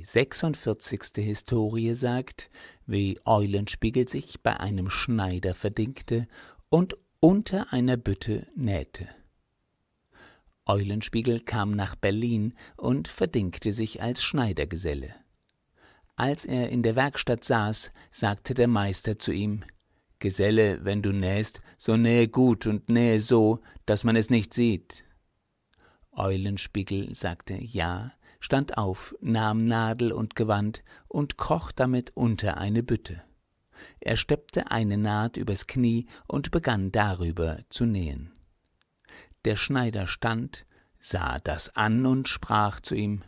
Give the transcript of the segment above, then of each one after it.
Die 46. Historie sagt, wie Eulenspiegel sich bei einem Schneider verdingte und unter einer Bütte nähte. Eulenspiegel kam nach Berlin und verdingte sich als Schneidergeselle. Als er in der Werkstatt saß, sagte der Meister zu ihm Geselle, wenn du nähst, so nähe gut und nähe so, dass man es nicht sieht. Eulenspiegel sagte Ja, stand auf, nahm Nadel und Gewand und kroch damit unter eine Bütte. Er steppte eine Naht übers Knie und begann darüber zu nähen. Der Schneider stand, sah das an und sprach zu ihm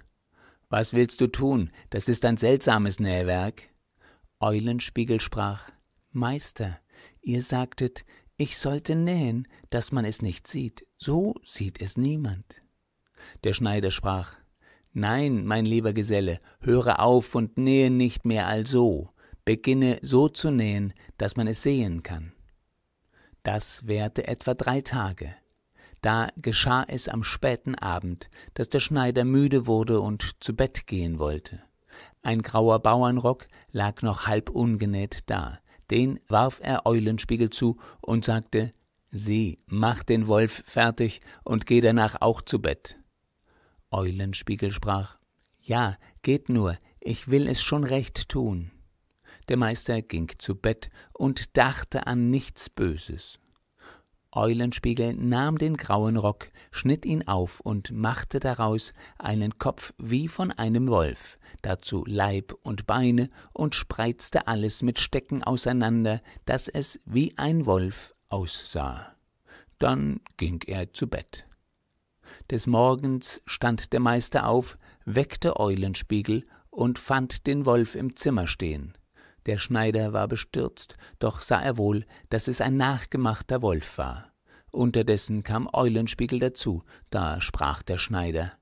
Was willst du tun? Das ist ein seltsames Nähwerk. Eulenspiegel sprach Meister, ihr sagtet, ich sollte nähen, dass man es nicht sieht, so sieht es niemand. Der Schneider sprach Nein, mein lieber Geselle, höre auf und nähe nicht mehr also, beginne so zu nähen, dass man es sehen kann. Das währte etwa drei Tage. Da geschah es am späten Abend, dass der Schneider müde wurde und zu Bett gehen wollte. Ein grauer Bauernrock lag noch halb ungenäht da. Den warf er Eulenspiegel zu und sagte: Sieh, mach den Wolf fertig und geh danach auch zu Bett. Eulenspiegel sprach Ja, geht nur, ich will es schon recht tun. Der Meister ging zu Bett und dachte an nichts Böses. Eulenspiegel nahm den grauen Rock, schnitt ihn auf und machte daraus einen Kopf wie von einem Wolf, dazu Leib und Beine und spreizte alles mit Stecken auseinander, daß es wie ein Wolf aussah. Dann ging er zu Bett. Des Morgens stand der Meister auf, weckte Eulenspiegel und fand den Wolf im Zimmer stehen. Der Schneider war bestürzt, doch sah er wohl, dass es ein nachgemachter Wolf war. Unterdessen kam Eulenspiegel dazu, da sprach der Schneider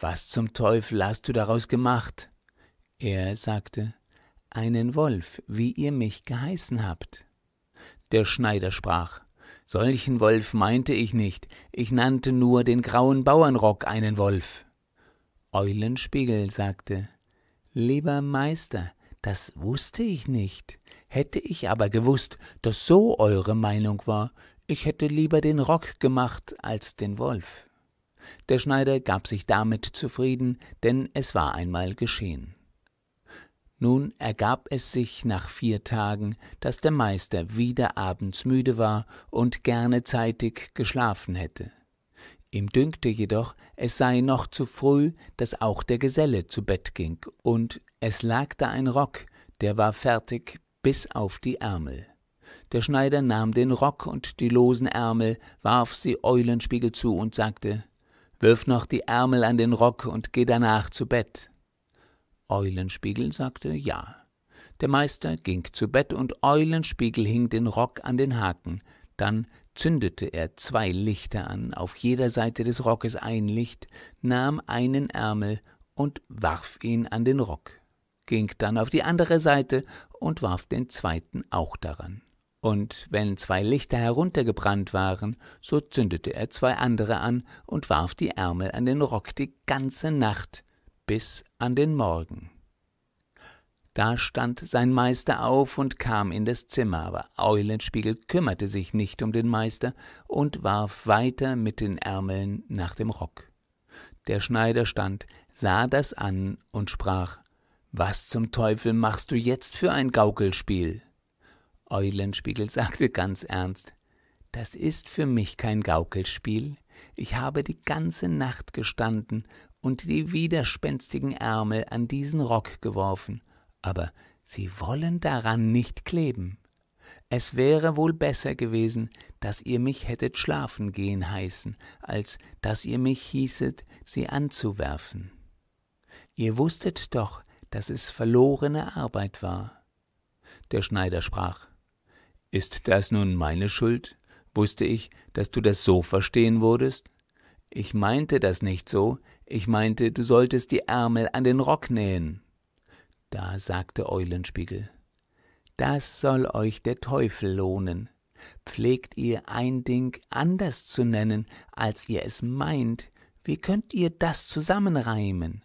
Was zum Teufel hast du daraus gemacht? Er sagte Einen Wolf, wie ihr mich geheißen habt. Der Schneider sprach Solchen Wolf meinte ich nicht, ich nannte nur den grauen Bauernrock einen Wolf. Eulenspiegel sagte Lieber Meister, das wusste ich nicht. Hätte ich aber gewusst, dass so eure Meinung war, ich hätte lieber den Rock gemacht als den Wolf. Der Schneider gab sich damit zufrieden, denn es war einmal geschehen nun ergab es sich nach vier Tagen, daß der Meister wieder abends müde war und gerne zeitig geschlafen hätte. Ihm dünkte jedoch, es sei noch zu früh, daß auch der Geselle zu Bett ging, und es lag da ein Rock, der war fertig bis auf die Ärmel. Der Schneider nahm den Rock und die losen Ärmel, warf sie Eulenspiegel zu und sagte Wirf noch die Ärmel an den Rock und geh danach zu Bett. Eulenspiegel sagte ja. Der Meister ging zu Bett und Eulenspiegel hing den Rock an den Haken. Dann zündete er zwei Lichter an, auf jeder Seite des Rockes ein Licht, nahm einen Ärmel und warf ihn an den Rock, ging dann auf die andere Seite und warf den zweiten auch daran. Und wenn zwei Lichter heruntergebrannt waren, so zündete er zwei andere an und warf die Ärmel an den Rock die ganze Nacht, bis an den Morgen. Da stand sein Meister auf und kam in das Zimmer, aber Eulenspiegel kümmerte sich nicht um den Meister und warf weiter mit den Ärmeln nach dem Rock. Der Schneider stand, sah das an und sprach Was zum Teufel machst du jetzt für ein Gaukelspiel? Eulenspiegel sagte ganz ernst Das ist für mich kein Gaukelspiel, ich habe die ganze Nacht gestanden und die widerspenstigen Ärmel an diesen Rock geworfen, aber sie wollen daran nicht kleben. Es wäre wohl besser gewesen, dass ihr mich hättet schlafen gehen heißen, als dass ihr mich hießet, sie anzuwerfen. Ihr wußtet doch, dass es verlorene Arbeit war. Der Schneider sprach Ist das nun meine Schuld? Wusste ich, dass du das so verstehen würdest? Ich meinte das nicht so, ich meinte, du solltest die Ärmel an den Rock nähen. Da sagte Eulenspiegel, das soll euch der Teufel lohnen. Pflegt ihr ein Ding anders zu nennen, als ihr es meint, wie könnt ihr das zusammenreimen?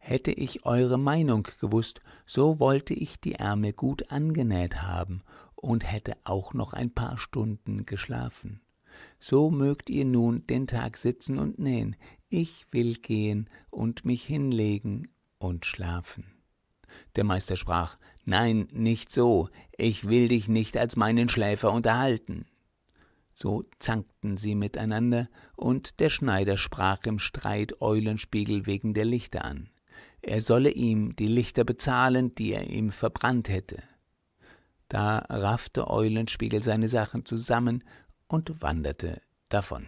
Hätte ich eure Meinung gewusst, so wollte ich die Ärmel gut angenäht haben und hätte auch noch ein paar Stunden geschlafen. So mögt ihr nun den Tag sitzen und nähen. Ich will gehen und mich hinlegen und schlafen. Der Meister sprach Nein, nicht so, ich will dich nicht als meinen Schläfer unterhalten. So zankten sie miteinander, und der Schneider sprach im Streit Eulenspiegel wegen der Lichter an. Er solle ihm die Lichter bezahlen, die er ihm verbrannt hätte. Da raffte Eulenspiegel seine Sachen zusammen und wanderte davon.